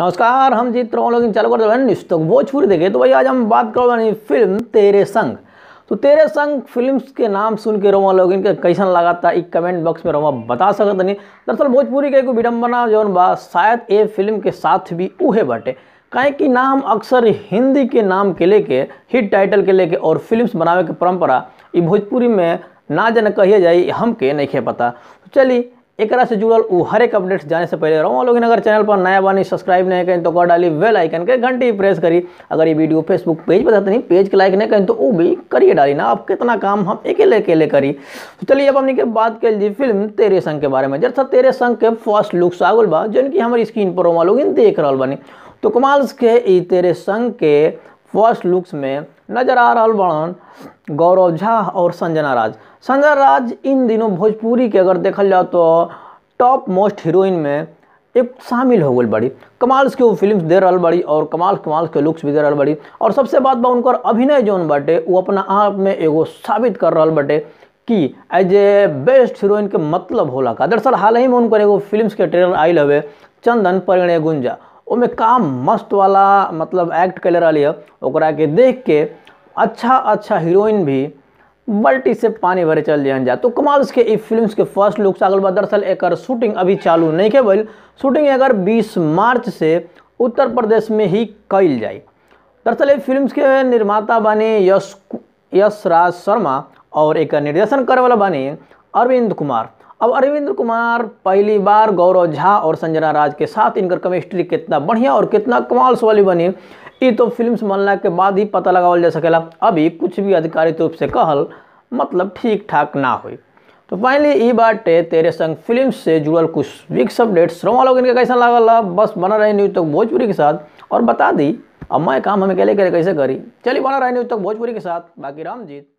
नमस्कार हम जीत रहा हूँ लेकिन चालू करते हैं भोजपुरी देखे तो भाई आज हम बात कर रहे फिल्म तेरे संग तो तेरे संग फिल्म्स के नाम सुन के रोमा लोग इनके कैसा लगा था एक कमेंट बॉक्स में रोमा बता सकते नहीं दरअसल भोजपुरी के एक विडम्बना जो बा शायद ये फिल्म के साथ भी उहे बटे कहें कि नाम अक्सर हिंदी के नाम के लेके हिट टाइटल के लेके और फिल्म्स बनावे के परंपरा ये भोजपुरी में ना जन कहिए जाए हमके नहीं पता तो चलिए एक से जुड़ल वो हर एक अपडेट्स जाने से पहले रहो लेकिन अगर चैनल पर नया बानी सब्सक्राइब नहीं करें तो कर डाली वेल आइकन के घंटी प्रेस करी अगर ये वीडियो फेसबुक पेज पर नहीं पेज के लाइक नहीं करें तो वो भी करिए डाली ना अब कितना काम हम अकेले अकेले करी तो चलिए अब हमने के बात कर ली फिल्म तेरे संघ के बारे में जैसा तेरे संग के फर्स्ट लुक सागुल बा जिनकी हमारी स्क्रीन पर रोमा लोग देख रहा बनी तो कमाल के तेरे संग के फर्स्ट लुक्स में नजर आ रहा बड़न गौरव झा और संजना राज संजना राज इन दिनों भोजपुरी के अगर देखल जाओ तो टॉप मोस्ट हीरोइन में एक शामिल हो गए बड़ी कमाल्स के वो फिल्म दे रहा बड़ी और कमाल कमाल के लुक्स भी दे रहा बड़ी और सबसे बात बा उनका अभिनय जोन बटे वो अपना आप में एगो साबित कर रहा बटे कि एज ए बेस्ट हीरोइन के मतलब होला का दरअसल हाल ही में उनको एगो फिल्म के ट्रेलर आयल हवे चंदन परिणय गुंजा ओहिमे काम मस्त वाला मतलब एक्ट कैले रही है ओकरा के देख के अच्छा अच्छा हीरोइन भी बल्टी से पानी भरे चल जान जा तो कमाल के फिल्म के फर्स्ट लुक से आगल बा दरअसल एक शूटिंग अभी चालू नहीं के बल शूटिंग अगर बीस मार्च से उत्तर प्रदेश में ही कैल जाए दरअसल ई फिल्म के निर्माता बने यश यश राज शर्मा और एक निर्देशन करे वाला बने अरविंद कुमार अब अरविंद कुमार पहली बार गौरव झा और संजना राज के साथ इनकर केमिस्ट्री कितना बढ़िया और कितना कमाल वाली बनी ये तो फिल्म से बनला के बाद ही पता लगावल जा सकेला अभी कुछ भी आधिकारिक रूप से कहल मतलब ठीक ठाक ना हुई तो फाइनली ये बाटे तेरे संग फिल्म से जुड़ल कुछ विक्स अपडेट श्रोमा लोग इनके कैसा ला बस बना रहे न्यूज तक भोजपुरी के साथ और बता दी अब मैं काम हमें अकेले अकेले कैसे करी चलिए बना रहे न्यूज तक भोजपुरी के साथ बाकी रामजीत